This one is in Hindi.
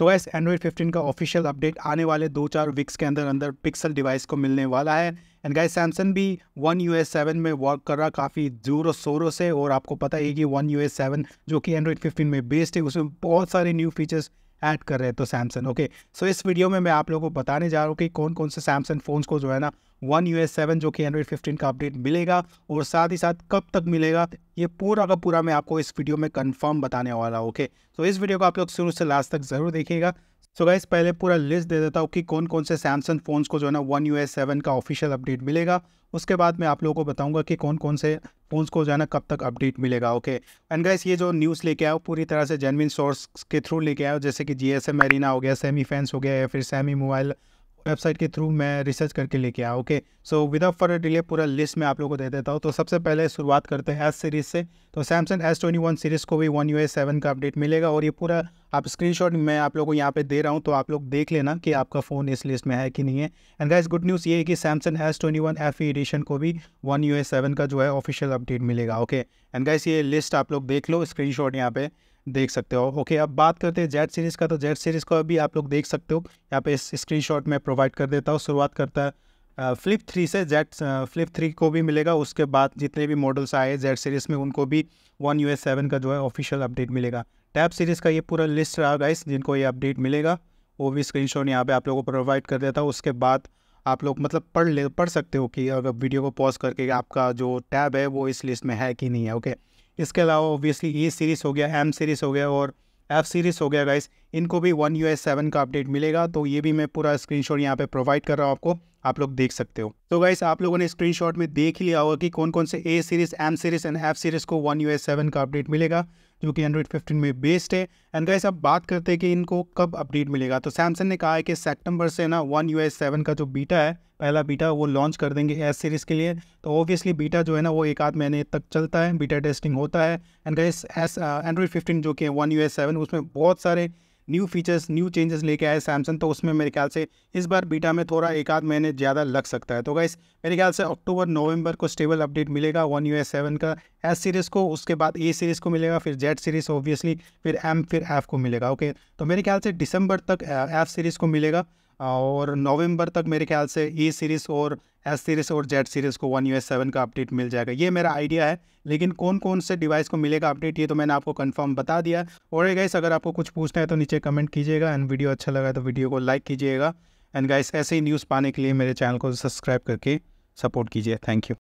सो एस एंड्रॉइड फिफ्टीन का ऑफिशियल अपडेट आने वाले दो चार वीक्स के अंदर अंदर पिक्सल डिवाइस को मिलने वाला है एंड गाइस सैमसंग भी वन यू एस सेवन में वर्क कर रहा काफ़ी जोरों शोरों से और आपको पता है कि वन यू एस सेवन जो कि एंड्रॉइड फिफ्टीन में बेस्ड है उसमें बहुत सारे न्यू फीचर्स ऐड कर रहे हैं तो सैमसंग ओके सो इस वीडियो में मैं आप लोगों को बताने जा रहा हूँ कि कौन कौन से सैमसंग फ़ोन्स को जो है ना वन यू एस सेवन जो कि एंड्रॉइड फिफ्टीन का अपडेट मिलेगा और साथ ही साथ कब तक मिलेगा ये पूरा का पूरा मैं आपको इस वीडियो में कंफर्म बताने वाला हूँ ओके तो इस वीडियो को आप लोग शुरू से लास्ट तक ज़रूर देखिएगा सो गाइस पहले पूरा लिस्ट दे देता हूँ कि कौन कौन से सैमसंग फ़ोन्स को जो है ना वन यू एस सेवन का ऑफिशियल अपडेट मिलेगा उसके बाद मैं आप लोगों को बताऊंगा कि कौन कौन से फ़ोन्स को जो है ना कब तक अपडेट मिलेगा ओके एंड गाइस ये जो न्यूज़ लेके आओ पूरी तरह से जेनविन सोर्स के थ्रू लेके हो जैसे कि जी एस एम मेरीना हो गया सेमी फैंस हो गया या फिर सेमी मोबाइल वेबसाइट के थ्रू मैं रिसर्च करके लेके आया okay so without further delay पूरा लिस्ट मैं आप लोगों को दे देता हूँ तो सबसे पहले शुरुआत करते हैं एस सीरीज़ से तो Samsung S twenty one series को भी वन यू सेवन का अपडेट मिलेगा और ये पूरा आप स्क्रीनशॉट मैं आप लोगों को यहाँ पे दे रहा हूँ तो आप लोग देख लेना कि आपका फ़ोन इस लिस्ट में है कि नहीं है एंड गैस गुड न्यूज़ ये है कि Samsung S twenty one F edition को भी वन यू सेवन का जो है ऑफिशियल अपडेट मिलेगा ओके एंड गैस ये लिस्ट आप लोग देख लो स्क्रीन शॉट यहाँ पे देख सकते हो ओके अब बात करते हैं जेड सीरीज़ का तो जेड सीरीज़ को भी आप लोग देख सकते हो यहाँ पे इस शॉट में प्रोवाइड कर देता हूँ शुरुआत करता है फ्लिप थ्री से जेट फ्लिप थ्री को भी मिलेगा उसके बाद जितने भी मॉडल्स आए जेड सीरीज़ में उनको भी वन यू एस सेवन का जो है ऑफिशियल अपडेट मिलेगा टैब सीरीज़ का ये पूरा लिस्ट रहा गाइस जिनको ये अपडेट मिलेगा वो भी स्क्रीन शॉट यहाँ पर आप लोगों को प्रोवाइड कर देता हूँ उसके बाद आप लोग मतलब पढ़ ले पढ़ सकते हो कि अगर वीडियो को पॉज करके आपका जो टैब है वो इस लिस्ट में है कि नहीं है ओके okay? इसके अलावा ओबियसली ए सीरीज़ हो गया एम सीरीज़ हो गया और एफ सीरीज़ हो गया गाइस इनको भी वन यू सेवन का अपडेट मिलेगा तो ये भी मैं पूरा स्क्रीन शॉट यहाँ पर प्रोवाइड कर रहा हूँ आपको आप लोग देख सकते हो तो गाइस आप लोगों ने स्क्रीन शॉट में देख लिया होगा कि कौन कौन से A series M series and F series को वन यू सेवन का अपडेट मिलेगा जो कि एंड्रॉइड 15 में बेस्ड है एंड गाइस अब बात करते हैं कि इनको कब अपडेट मिलेगा तो सैमसंग ने कहा है कि सेप्टेम्बर से ना वन यू एस सेवन का जो बीटा है पहला बीटा वो लॉन्च कर देंगे एस सीरीज़ के लिए तो ऑब्वियसली बीटा जो है ना वो एक आध महीने तक चलता है बीटा टेस्टिंग होता है and guys S Android fifteen जो कि वन यू एस सेवन उसमें बहुत सारे न्यू फीचर्स न्यू चेंजेस लेके आए सैमसंग तो उसमें मेरे ख्याल से इस बार बीटा में थोड़ा एक आध महीने ज़्यादा लग सकता है तो गाइस मेरे ख्याल से अक्टूबर नवंबर को स्टेबल अपडेट मिलेगा वन यू एस सेवन का एस सीरीज़ को उसके बाद ए सीरीज़ को मिलेगा फिर जेड सीरीज़ ऑब्वियसली फिर एम फिर एफ़ को मिलेगा ओके तो मेरे ख्याल से दिसंबर तक एफ़ uh, सीरीज़ को मिलेगा और नवंबर तक मेरे ख्याल से ए सीरीज़ और एस सीरीज़ और जेड सीरीज़ को वन यू एस सेवन का अपडेट मिल जाएगा ये मेरा आइडिया है लेकिन कौन कौन से डिवाइस को मिलेगा अपडेट ये तो मैंने आपको कंफर्म बता दिया और गाइस अगर आपको कुछ पूछना है तो नीचे कमेंट कीजिएगा एंड वीडियो अच्छा लगा तो वीडियो को लाइक कीजिएगा एंड गाइस ऐसे ही न्यूज़ पाने के लिए मेरे चैनल को सब्सक्राइब करके सपोर्ट कीजिए थैंक यू